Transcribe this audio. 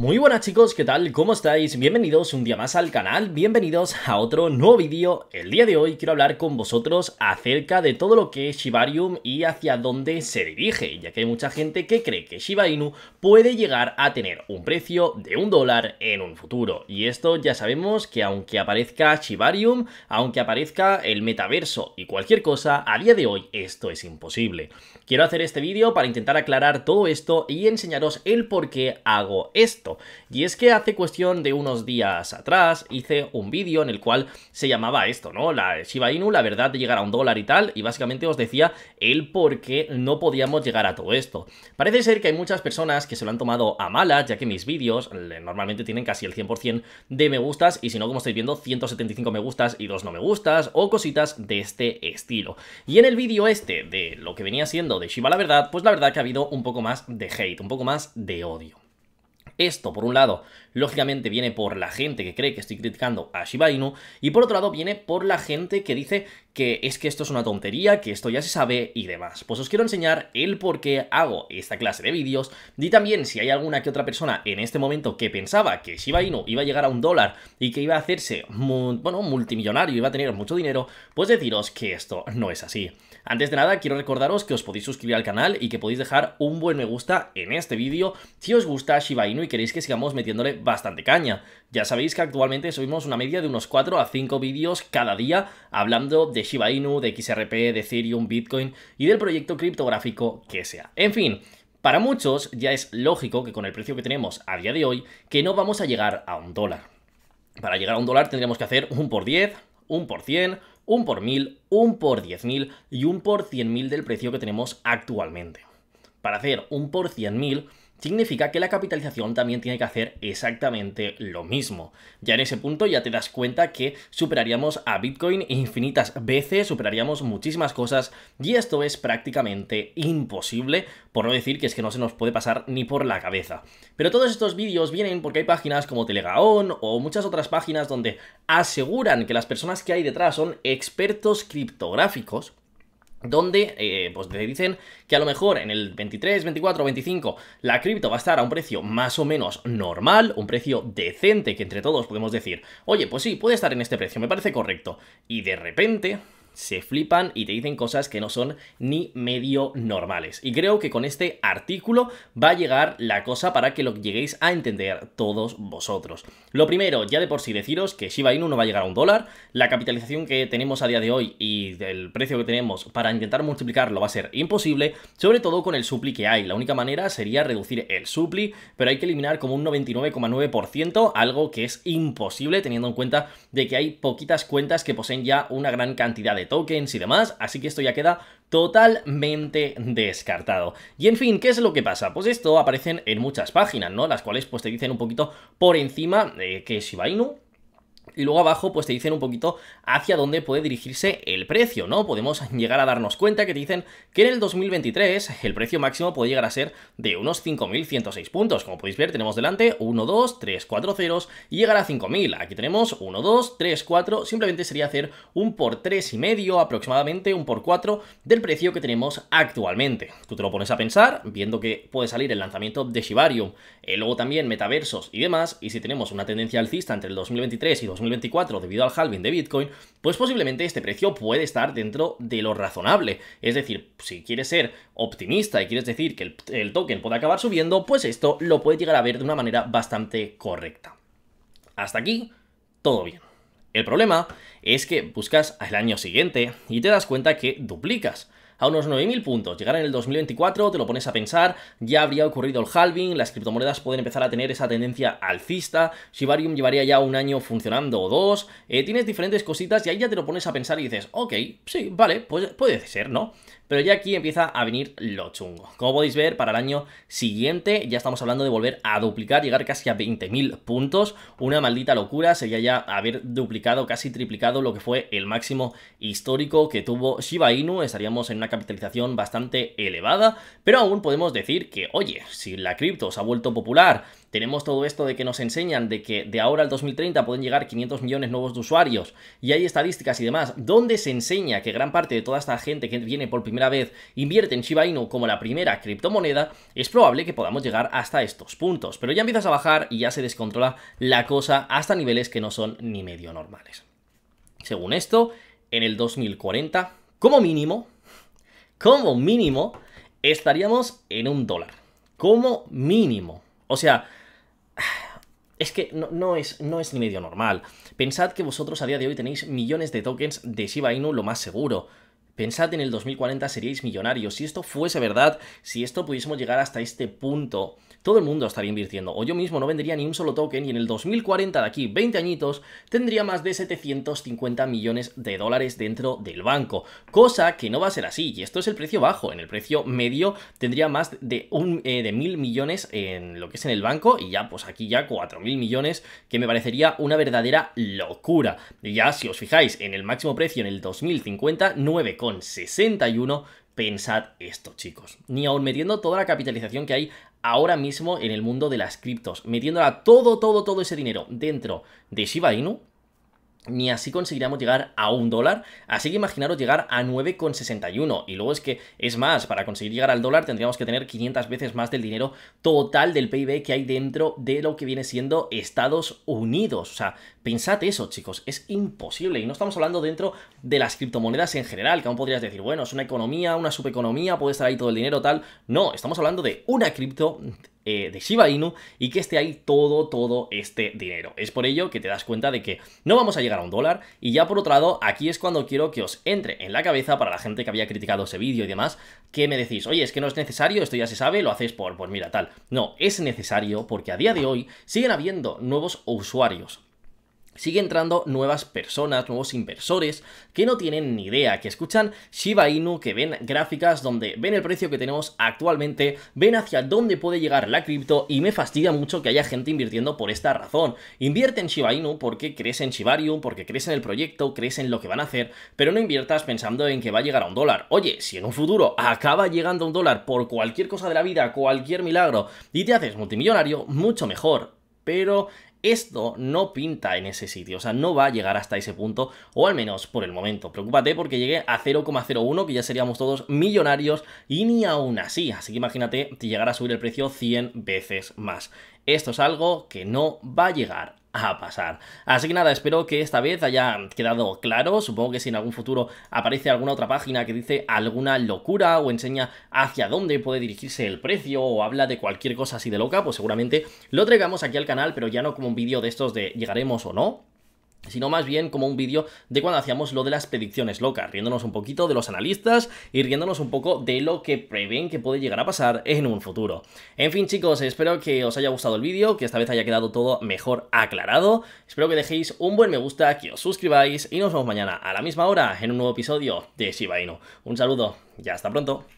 Muy buenas chicos, ¿qué tal? ¿Cómo estáis? Bienvenidos un día más al canal, bienvenidos a otro nuevo vídeo. El día de hoy quiero hablar con vosotros acerca de todo lo que es Shibarium y hacia dónde se dirige, ya que hay mucha gente que cree que Shiba Inu puede llegar a tener un precio de un dólar en un futuro. Y esto ya sabemos que aunque aparezca Shibarium, aunque aparezca el metaverso y cualquier cosa, a día de hoy esto es imposible. Quiero hacer este vídeo para intentar aclarar todo esto y enseñaros el por qué hago esto. Y es que hace cuestión de unos días atrás hice un vídeo en el cual se llamaba esto, ¿no? La Shiba Inu, la verdad de llegar a un dólar y tal, y básicamente os decía el por qué no podíamos llegar a todo esto. Parece ser que hay muchas personas que se lo han tomado a mala ya que mis vídeos eh, normalmente tienen casi el 100% de me gustas, y si no, como estáis viendo, 175 me gustas y dos no me gustas, o cositas de este estilo. Y en el vídeo este de lo que venía siendo de Shiba la verdad, pues la verdad que ha habido un poco más de hate, un poco más de odio. Esto, por un lado, lógicamente viene por la gente que cree que estoy criticando a Shiba Inu y por otro lado viene por la gente que dice que es que esto es una tontería, que esto ya se sabe y demás. Pues os quiero enseñar el por qué hago esta clase de vídeos y también si hay alguna que otra persona en este momento que pensaba que Shiba Inu iba a llegar a un dólar y que iba a hacerse, bueno, multimillonario, iba a tener mucho dinero, pues deciros que esto no es así. Antes de nada, quiero recordaros que os podéis suscribir al canal y que podéis dejar un buen me gusta en este vídeo si os gusta Shiba Inu y queréis que sigamos metiéndole bastante caña. Ya sabéis que actualmente subimos una media de unos 4 a 5 vídeos cada día hablando de Shiba Inu, de XRP, de Ethereum, Bitcoin y del proyecto criptográfico que sea. En fin, para muchos ya es lógico que con el precio que tenemos a día de hoy, que no vamos a llegar a un dólar. Para llegar a un dólar tendríamos que hacer un por 10, un por 100, un por 1000, un por 10.000 y un por 100.000 del precio que tenemos actualmente. Para hacer un por 100.000 significa que la capitalización también tiene que hacer exactamente lo mismo. Ya en ese punto ya te das cuenta que superaríamos a Bitcoin infinitas veces, superaríamos muchísimas cosas y esto es prácticamente imposible, por no decir que es que no se nos puede pasar ni por la cabeza. Pero todos estos vídeos vienen porque hay páginas como Telegaon o muchas otras páginas donde aseguran que las personas que hay detrás son expertos criptográficos donde eh, pues dicen que a lo mejor en el 23, 24, 25 la cripto va a estar a un precio más o menos normal, un precio decente que entre todos podemos decir, oye, pues sí, puede estar en este precio, me parece correcto. Y de repente se flipan y te dicen cosas que no son ni medio normales. Y creo que con este artículo va a llegar la cosa para que lo lleguéis a entender todos vosotros. Lo primero, ya de por sí deciros que Shiba Inu no va a llegar a un dólar, la capitalización que tenemos a día de hoy y el precio que tenemos para intentar multiplicarlo va a ser imposible, sobre todo con el supli que hay. La única manera sería reducir el supli, pero hay que eliminar como un 99,9%, algo que es imposible teniendo en cuenta de que hay poquitas cuentas que poseen ya una gran cantidad de tokens y demás, así que esto ya queda totalmente descartado. Y en fin, ¿qué es lo que pasa? Pues esto aparecen en muchas páginas, ¿no? Las cuales pues te dicen un poquito por encima eh, que Shiba Inu y luego abajo pues te dicen un poquito hacia dónde puede dirigirse el precio, ¿no? Podemos llegar a darnos cuenta que te dicen que en el 2023 el precio máximo puede llegar a ser de unos 5.106 puntos. Como podéis ver tenemos delante 1, 2, 3, 4 ceros y llegar a 5.000. Aquí tenemos 1, 2, 3, 4. Simplemente sería hacer un por 3 y medio aproximadamente, un por 4 del precio que tenemos actualmente. Tú te lo pones a pensar viendo que puede salir el lanzamiento de Shibarium, luego también metaversos y demás. Y si tenemos una tendencia alcista entre el 2023 y 2023, 2024 debido al halving de Bitcoin, pues posiblemente este precio puede estar dentro de lo razonable. Es decir, si quieres ser optimista y quieres decir que el, token puede acabar subiendo, pues esto lo puede llegar a ver de una manera bastante correcta. Hasta aquí, todo bien. El problema es que buscas al año siguiente y te das cuenta que duplicas a unos 9.000 puntos. Llegar en el 2024, te lo pones a pensar, ya habría ocurrido el halving, las criptomonedas pueden empezar a tener esa tendencia alcista, Shibarium llevaría ya un año funcionando o dos, eh, tienes diferentes cositas y ahí ya te lo pones a pensar y dices, ok, sí, vale, pues puede ser, ¿no? Pero ya aquí empieza a venir lo chungo. Como podéis ver, para el año siguiente ya estamos hablando de volver a duplicar, llegar casi a 20.000 puntos. Una maldita locura, sería ya haber duplicado, casi triplicado lo que fue el máximo histórico que tuvo Shiba Inu. Estaríamos en una capitalización bastante elevada, pero aún podemos decir que, oye, si la cripto se ha vuelto popular, tenemos todo esto de que nos enseñan de que de ahora al 2030 pueden llegar 500 millones nuevos de usuarios y hay estadísticas y demás, donde se enseña que gran parte de toda esta gente que viene por primera vez invierte en Shiba Inu como la primera criptomoneda, es probable que podamos llegar hasta estos puntos, pero ya empiezas a bajar y ya se descontrola la cosa hasta niveles que no son ni medio normales. Según esto, en el 2040, como mínimo, como mínimo estaríamos en un dólar. Como mínimo. O sea, es que no, es, no es ni medio normal. Pensad que vosotros a día de hoy tenéis millones de tokens de Shiba Inu, lo más seguro. Pensad en el 2040 seríais millonarios. Si esto fuese verdad, si esto pudiésemos llegar hasta este punto, todo el mundo estaría invirtiendo. O yo mismo no vendería ni un solo token y en el 2040 de aquí, 20 añitos, tendría más de 750 millones de dólares dentro del banco. Cosa que no va a ser así. Y esto es el precio bajo. En el precio medio tendría más de, un, eh, de mil millones en lo que es en el banco y ya pues aquí ya 4.000 mil millones que me parecería una verdadera locura. Ya si os fijáis en el máximo precio en el 2050, 9 61, pensad esto, chicos. Ni aun metiendo toda la capitalización que hay ahora mismo en el mundo de las criptos, metiéndola todo, todo, todo ese dinero dentro de Shiba Inu, ni así conseguiríamos llegar a un dólar, así que imaginaros llegar a 9,61 y luego es que es más, para conseguir llegar al dólar tendríamos que tener 500 veces más del dinero total del PIB que hay dentro de lo que viene siendo Estados Unidos, o sea, pensad eso chicos, es imposible y no estamos hablando dentro de las criptomonedas en general, que aún podrías decir, bueno, es una economía, una subeconomía, puede estar ahí todo el dinero tal, no, estamos hablando de una cripto eh, de Shiba Inu y que esté ahí todo, todo este dinero. Es por ello que te das cuenta de que no vamos a llegar a un dólar y ya por otro lado, aquí es cuando quiero que os entre en la cabeza para la gente que había criticado ese vídeo y demás, que me decís, oye, es que no es necesario, esto ya se sabe, lo hacéis por, pues mira, tal. No, es necesario porque a día de hoy siguen habiendo nuevos usuarios sigue entrando nuevas personas, nuevos inversores que no tienen ni idea, que escuchan Shiba Inu, que ven gráficas donde ven el precio que tenemos actualmente, ven hacia dónde puede llegar la cripto y me fastidia mucho que haya gente invirtiendo por esta razón. Invierte en Shiba Inu porque crees en Shibarium, porque crees en el proyecto, crees en lo que van a hacer, pero no inviertas pensando en que va a llegar a un dólar. Oye, si en un futuro acaba llegando a un dólar por cualquier cosa de la vida, cualquier milagro y te haces multimillonario, mucho mejor pero esto no pinta en ese sitio, o sea, no va a llegar hasta ese punto, o al menos por el momento. Preocúpate porque llegue a 0,01, que ya seríamos todos millonarios, y ni aún así. Así que imagínate llegar a subir el precio 100 veces más. Esto es algo que no va a llegar a pasar. Así que nada, espero que esta vez haya quedado claro. Supongo que si en algún futuro aparece alguna otra página que dice alguna locura o enseña hacia dónde puede dirigirse el precio o habla de cualquier cosa así de loca, pues seguramente lo traigamos aquí al canal, pero ya no como un vídeo de estos de llegaremos o no, sino más bien como un vídeo de cuando hacíamos lo de las predicciones locas, riéndonos un poquito de los analistas y riéndonos un poco de lo que prevén que puede llegar a pasar en un futuro. En fin chicos, espero que os haya gustado el vídeo, que esta vez haya quedado todo mejor aclarado, espero que dejéis un buen me gusta, que os suscribáis y nos vemos mañana a la misma hora en un nuevo episodio de Shiba Inu. Un saludo ya hasta pronto.